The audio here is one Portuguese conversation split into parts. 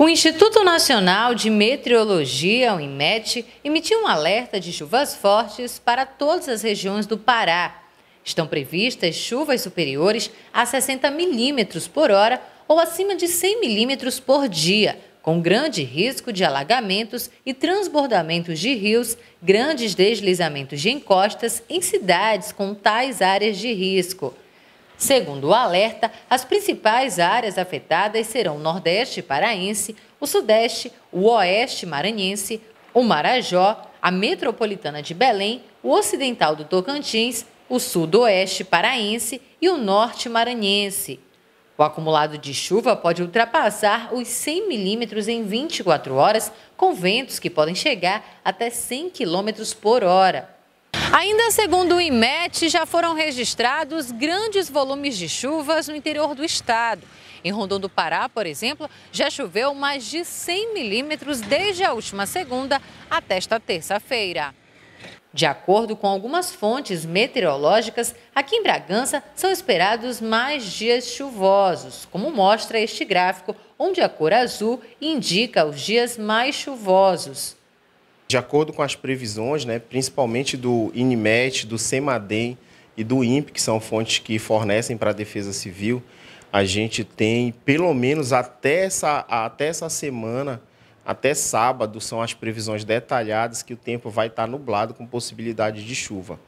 O Instituto Nacional de Meteorologia, o INMET, emitiu um alerta de chuvas fortes para todas as regiões do Pará. Estão previstas chuvas superiores a 60 milímetros por hora ou acima de 100 milímetros por dia, com grande risco de alagamentos e transbordamentos de rios, grandes deslizamentos de encostas em cidades com tais áreas de risco. Segundo o alerta, as principais áreas afetadas serão o Nordeste paraense, o Sudeste, o Oeste maranhense, o Marajó, a Metropolitana de Belém, o Ocidental do Tocantins, o Sudoeste paraense e o Norte maranhense. O acumulado de chuva pode ultrapassar os 100 milímetros em 24 horas, com ventos que podem chegar até 100 quilômetros por hora. Ainda segundo o IMET, já foram registrados grandes volumes de chuvas no interior do estado. Em Rondon do Pará, por exemplo, já choveu mais de 100 milímetros desde a última segunda até esta terça-feira. De acordo com algumas fontes meteorológicas, aqui em Bragança são esperados mais dias chuvosos, como mostra este gráfico, onde a cor azul indica os dias mais chuvosos. De acordo com as previsões, né, principalmente do INMET, do CEMADEM e do INPE, que são fontes que fornecem para a Defesa Civil, a gente tem pelo menos até essa, até essa semana, até sábado, são as previsões detalhadas que o tempo vai estar nublado com possibilidade de chuva.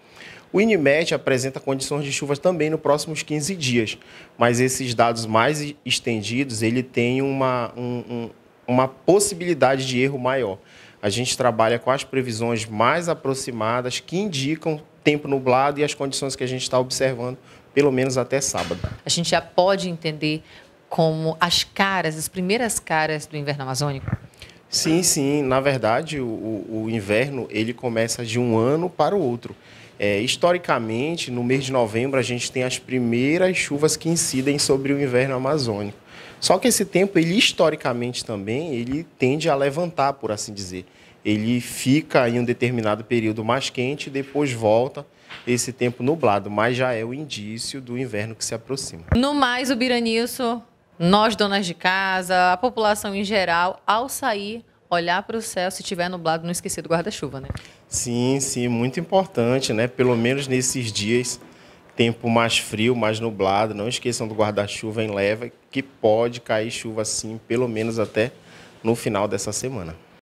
O INMET apresenta condições de chuvas também nos próximos 15 dias, mas esses dados mais estendidos, ele tem uma, um, um, uma possibilidade de erro maior a gente trabalha com as previsões mais aproximadas que indicam tempo nublado e as condições que a gente está observando, pelo menos até sábado. A gente já pode entender como as caras, as primeiras caras do inverno amazônico? Sim, sim. Na verdade, o, o inverno ele começa de um ano para o outro. É, historicamente, no mês de novembro, a gente tem as primeiras chuvas que incidem sobre o inverno amazônico. Só que esse tempo, ele historicamente também, ele tende a levantar, por assim dizer. Ele fica em um determinado período mais quente, depois volta esse tempo nublado, mas já é o indício do inverno que se aproxima. No mais, o Biranilso, nós donas de casa, a população em geral, ao sair, olhar para o céu, se tiver nublado, não esquecer do guarda-chuva, né? Sim, sim, muito importante, né? Pelo menos nesses dias tempo mais frio, mais nublado. Não esqueçam do guarda-chuva em leva, que pode cair chuva sim, pelo menos até no final dessa semana.